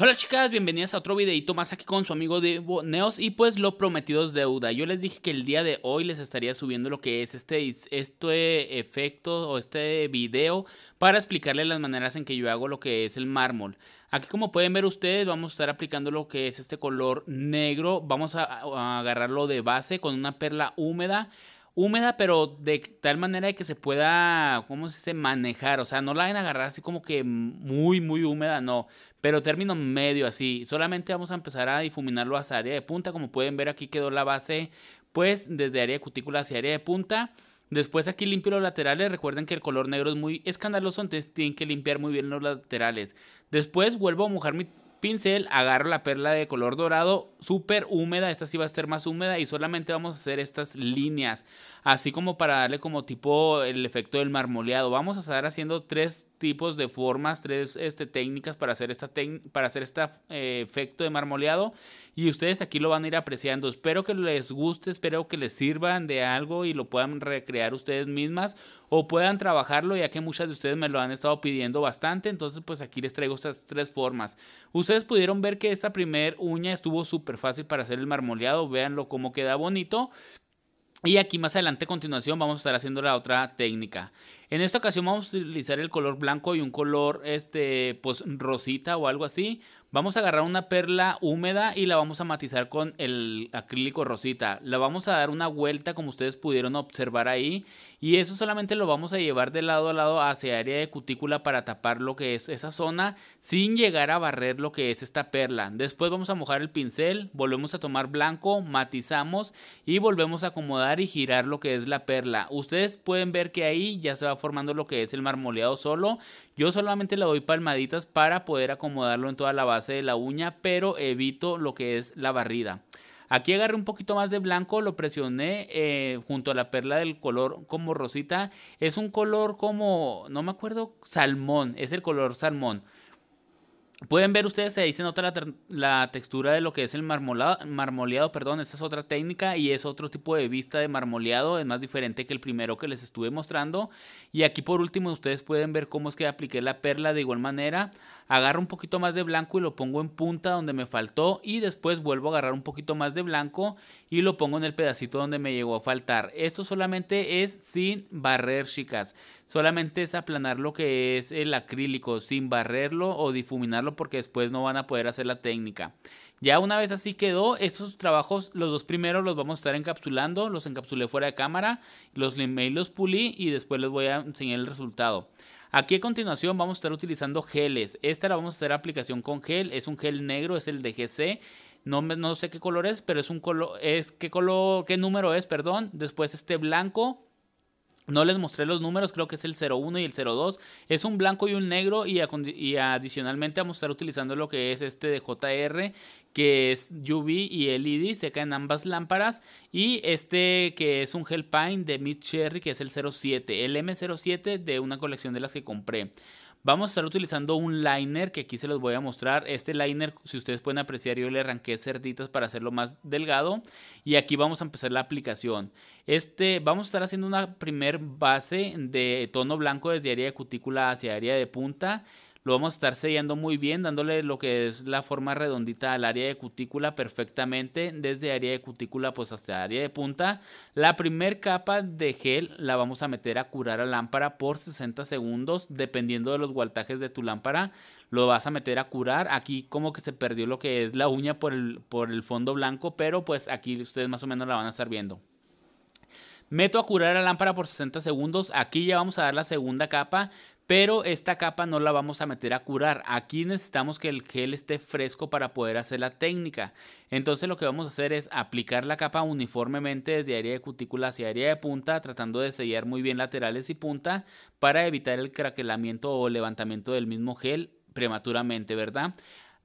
Hola chicas, bienvenidas a otro videito más aquí con su amigo de Neos y pues lo prometidos deuda. Yo les dije que el día de hoy les estaría subiendo lo que es este, este efecto o este video para explicarles las maneras en que yo hago lo que es el mármol. Aquí como pueden ver ustedes vamos a estar aplicando lo que es este color negro, vamos a, agarrarlo de base con una perla húmeda húmeda, pero de tal manera de que se pueda, ¿cómo se dice? Manejar. O sea, no la van a agarrar así como que muy, muy húmeda, no pero término medio así. Solamente vamos a empezar a difuminarlo hasta área de punta. Como pueden ver aquí quedó la base pues desde área de cutícula hacia área de punta. Después aquí limpio los laterales, recuerden que el color negro es muy escandaloso, entonces tienen que limpiar muy bien los laterales. Después vuelvo a mojar mi pincel, agarro la perla de color dorado, súper húmeda, esta sí va a ser más húmeda y solamente vamos a hacer estas líneas, así como para darle como tipo el efecto del marmoleado. Vamos a estar haciendo tres tipos de formas, tres este, técnicas para hacer, esta para hacer este efecto de marmoleado y ustedes aquí lo van a ir apreciando. Espero que les guste, espero que les sirvan de algo y lo puedan recrear ustedes mismas o puedan trabajarlo ya que muchas de ustedes me lo han estado pidiendo bastante, entonces pues aquí les traigo estas tres formas. Ustedes pudieron ver que esta primer uña estuvo súper fácil para hacer el marmoleado. Véanlo cómo queda bonito. Y aquí más adelante a continuación vamos a estar haciendo la otra técnica. En esta ocasión vamos a utilizar el color blanco y un color este, pues rosita o algo así. Vamos a agarrar una perla húmeda y la vamos a matizar con el acrílico rosita. La vamos a dar una vuelta como ustedes pudieron observar ahí. Y eso solamente lo vamos a llevar de lado a lado hacia área de cutícula para tapar lo que es esa zona sin llegar a barrer lo que es esta perla. Después vamos a mojar el pincel, volvemos a tomar blanco, matizamos y volvemos a acomodar y girar lo que es la perla. Ustedes pueden ver que ahí ya se va formando lo que es el marmoleado solo. Yo solamente le doy palmaditas para poder acomodarlo en toda la base de la uña, pero evito lo que es la barrida. Aquí agarré un poquito más de blanco, lo presioné eh, junto a la perla del color como rosita. Es un color como, no me acuerdo, salmón, es el color salmón. Pueden ver ustedes, ahí se nota la textura de lo que es el marmolado, marmoleado, perdón, esa es otra técnica y es otro tipo de vista de marmoleado, es más diferente que el primero que les estuve mostrando. Y aquí por último ustedes pueden ver cómo es que apliqué la perla de igual manera agarro un poquito más de blanco y lo pongo en punta donde me faltó y después vuelvo a agarrar un poquito más de blanco y lo pongo en el pedacito donde me llegó a faltar. Esto solamente es sin barrer, chicas. Solamente es aplanar lo que es el acrílico, sin barrerlo o difuminarlo porque después no van a poder hacer la técnica. Ya una vez así quedó, estos trabajos, los dos primeros los vamos a estar encapsulando, los encapsulé fuera de cámara, los limé y los pulí y después les voy a enseñar el resultado. Aquí a continuación vamos a estar utilizando geles. Esta la vamos a hacer aplicación con gel. Es un gel negro, es el de GC. No, no sé qué color es, pero es un color, es qué color, qué número es, perdón. Después este blanco, no les mostré los números, creo que es el 01 y el 02. Es un blanco y un negro y, y adicionalmente vamos a estar utilizando lo que es este de JR, que es UV y el e se caen ambas lámparas. Y este que es un Hellpine de Mid Cherry, que es el 07, el M07 de una colección de las que compré. Vamos a estar utilizando un liner que aquí se los voy a mostrar. Este liner, si ustedes pueden apreciar, yo le arranqué cerditas para hacerlo más delgado. Y aquí vamos a empezar la aplicación. Este, vamos a estar haciendo una primer base de tono blanco desde área de cutícula hacia área de punta. Lo vamos a estar sellando muy bien, dándole lo que es la forma redondita al área de cutícula perfectamente, desde área de cutícula pues hasta área de punta. La primer capa de gel la vamos a meter a curar a lámpara por 60 segundos, dependiendo de los voltajes de tu lámpara. Lo vas a meter a curar. Aquí como que se perdió lo que es la uña por el, por el fondo blanco, pero pues aquí ustedes más o menos la van a estar viendo. Meto a curar la lámpara por 60 segundos. Aquí ya vamos a dar la segunda capa pero esta capa no la vamos a meter a curar. Aquí necesitamos que el gel esté fresco para poder hacer la técnica. Entonces lo que vamos a hacer es aplicar la capa uniformemente desde área de cutícula hacia área de punta, tratando de sellar muy bien laterales y punta para evitar el craquelamiento o levantamiento del mismo gel prematuramente, ¿verdad?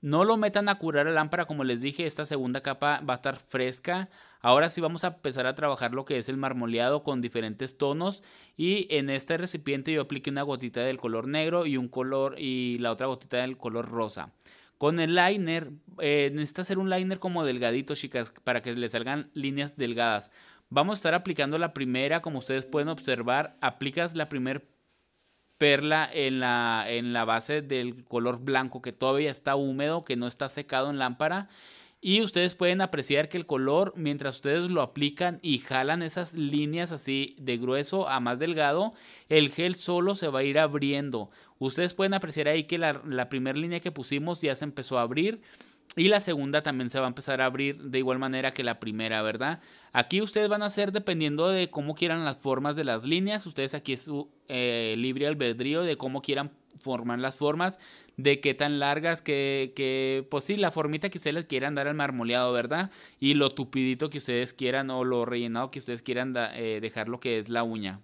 No lo metan a curar la lámpara, como les dije, esta segunda capa va a estar fresca. Ahora sí vamos a empezar a trabajar lo que es el marmoleado con diferentes tonos y en este recipiente yo apliqué una gotita del color negro y un color y la otra gotita del color rosa. Con el liner, eh, necesita hacer un liner como delgadito, chicas, para que le salgan líneas delgadas. Vamos a estar aplicando la primera, como ustedes pueden observar, aplicas la primera verla en la, en la base del color blanco que todavía está húmedo, que no está secado en lámpara. Y ustedes pueden apreciar que el color, mientras ustedes lo aplican y jalan esas líneas así de grueso a más delgado, el gel solo se va a ir abriendo. Ustedes pueden apreciar ahí que la, la primera línea que pusimos ya se empezó a abrir. Y la segunda también se va a empezar a abrir de igual manera que la primera, ¿verdad? Aquí ustedes van a hacer dependiendo de cómo quieran las formas de las líneas. Ustedes aquí es su eh, libre albedrío de cómo quieran formar las formas, de qué tan largas, que, que pues sí, la formita que ustedes les quieran dar al marmoleado, ¿verdad? Y lo tupidito que ustedes quieran o lo rellenado que ustedes quieran eh, dejar lo que es la uña.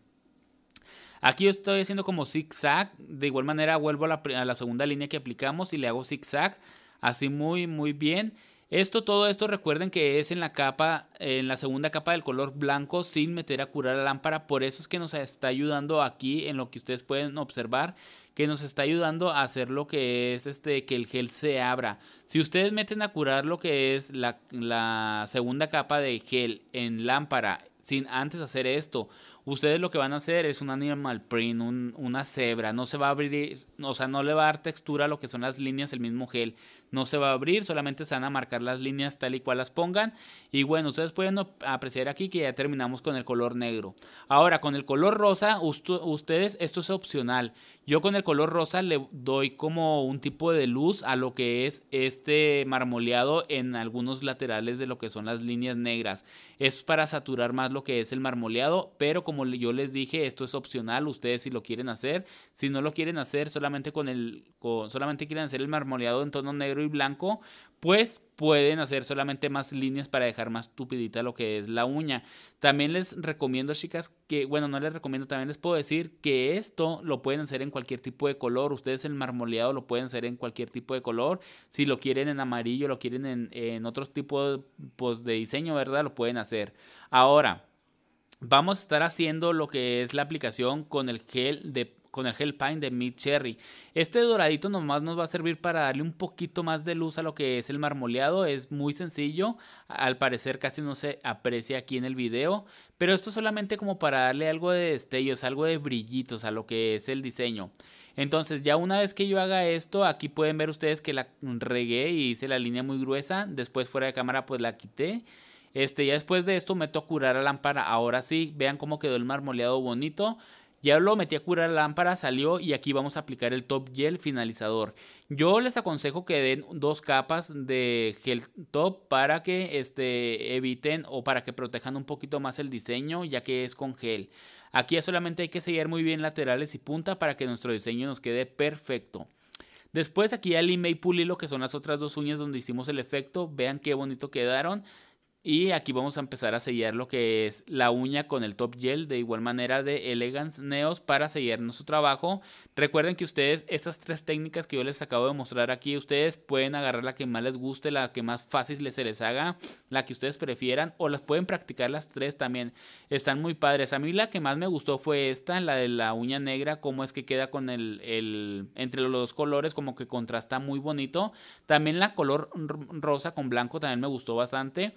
Aquí yo estoy haciendo como zigzag. De igual manera vuelvo a la, segunda línea que aplicamos y le hago zigzag. zag así muy muy bien. Esto, todo esto recuerden que es en la capa, en la segunda capa del color blanco sin meter a curar la lámpara. Por eso es que nos está ayudando aquí en lo que ustedes pueden observar, que nos está ayudando a hacer lo que es este, que el gel se abra. Si ustedes meten a curar lo que es la, segunda capa de gel en lámpara sin antes hacer esto. Ustedes lo que van a hacer es un animal print, una cebra. No se va a abrir, o sea, no le va a dar textura a lo que son las líneas, del mismo gel no se va a abrir, solamente se van a marcar las líneas tal y cual las pongan. Y bueno, ustedes pueden apreciar aquí que ya terminamos con el color negro. Ahora, con el color rosa, ustedes, esto es opcional. Yo con el color rosa le doy como un tipo de luz a lo que es este marmoleado en algunos laterales de lo que son las líneas negras. Es para saturar más lo que es el marmoleado, pero como yo les dije, esto es opcional. Ustedes si lo quieren hacer, si no lo quieren hacer, solamente con el, solamente quieren hacer el marmoleado en tono negro y blanco, pues pueden hacer solamente más líneas para dejar más tupidita lo que es la uña. También les recomiendo, chicas, que, bueno, no les recomiendo, también les puedo decir que esto lo pueden hacer en cualquier tipo de color. Ustedes el marmoleado lo pueden hacer en cualquier tipo de color. Si lo quieren en amarillo, lo quieren en, en tipo tipos pues, de diseño, ¿verdad? Lo pueden hacer. Ahora, vamos a estar haciendo lo que es la aplicación con el gel de con el Hell Pine de Mid Cherry. Este doradito nomás nos va a servir para darle un poquito más de luz a lo que es el marmoleado. Es muy sencillo, al parecer casi no se aprecia aquí en el video, pero esto solamente como para darle algo de destellos, algo de brillitos a lo que es el diseño. Entonces ya una vez que yo haga esto, aquí pueden ver ustedes que la regué y hice la línea muy gruesa. Después fuera de cámara pues la quité. Este, ya después de esto meto a curar a lámpara. Ahora sí, vean cómo quedó el marmoleado bonito. Ya lo metí a curar la lámpara, salió y aquí vamos a aplicar el top gel finalizador. Yo les aconsejo que den dos capas de gel top para que este, eviten o para que protejan un poquito más el diseño ya que es con gel. Aquí solamente hay que sellar muy bien laterales y punta para que nuestro diseño nos quede perfecto. Después aquí ya limé y pulí lo que son las otras dos uñas donde hicimos el efecto. Vean qué bonito quedaron. Y aquí vamos a empezar a sellar lo que es la uña con el top gel de igual manera de Elegance Neos para sellar nuestro trabajo. Recuerden que ustedes estas tres técnicas que yo les acabo de mostrar aquí, ustedes pueden agarrar la que más les guste, la que más fácil les, se les haga, la que ustedes prefieran o las pueden practicar las tres también. Están muy padres. A mí la que más me gustó fue esta, la de la uña negra, cómo es que queda con el, el entre los dos colores, como que contrasta muy bonito. También la color rosa con blanco también me gustó bastante.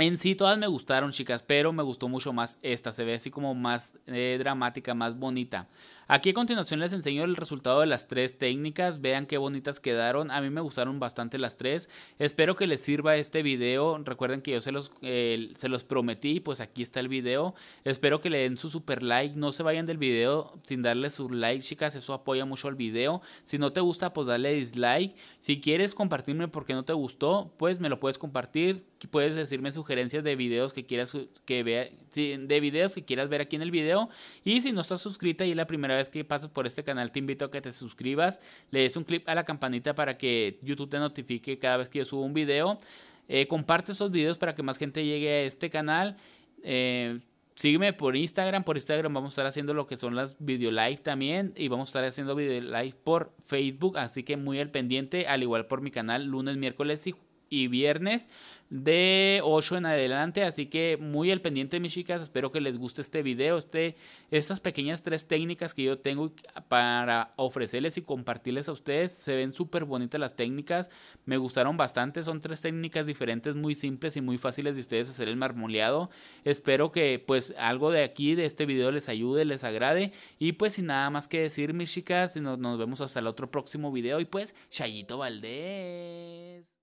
En sí todas me gustaron, chicas, pero me gustó mucho más esta. Se ve así como más eh, dramática, más bonita. Aquí a continuación les enseño el resultado de las tres técnicas. Vean qué bonitas quedaron. A mí me gustaron bastante las tres. Espero que les sirva este video. Recuerden que yo se los, se los prometí. Pues aquí está el video. Espero que le den su super like. No se vayan del video sin darle su like, chicas. Eso apoya mucho al video. Si no te gusta, pues dale dislike. Si quieres compartirme porque no te gustó, pues me lo puedes compartir. Puedes decirme sugerencias sugerencias de videos que quieras que vea, de videos que quieras ver aquí en el video. Y si no estás suscrita y es la primera vez que pasas por este canal, te invito a que te suscribas, le des un clip a la campanita para que YouTube te notifique cada vez que yo subo un video. Eh, comparte esos videos para que más gente llegue a este canal. Eh, sígueme por Instagram. Por Instagram vamos a estar haciendo lo que son las video live también. Y vamos a estar haciendo video live por Facebook. Así que muy al pendiente. Al igual por mi canal lunes, miércoles y jueves y viernes de 8 en adelante. Así que muy al pendiente, mis chicas. Espero que les guste este video, este, estas pequeñas tres técnicas que yo tengo para ofrecerles y compartirles a ustedes. Se ven súper bonitas las técnicas. Me gustaron bastante. Son tres técnicas diferentes, muy simples y muy fáciles de ustedes hacer el marmoleado. Espero que pues algo de aquí, de este video, les ayude, les agrade. Y pues sin nada más que decir, mis chicas, nos, nos vemos hasta el otro próximo video. Y pues, Chayito Valdés.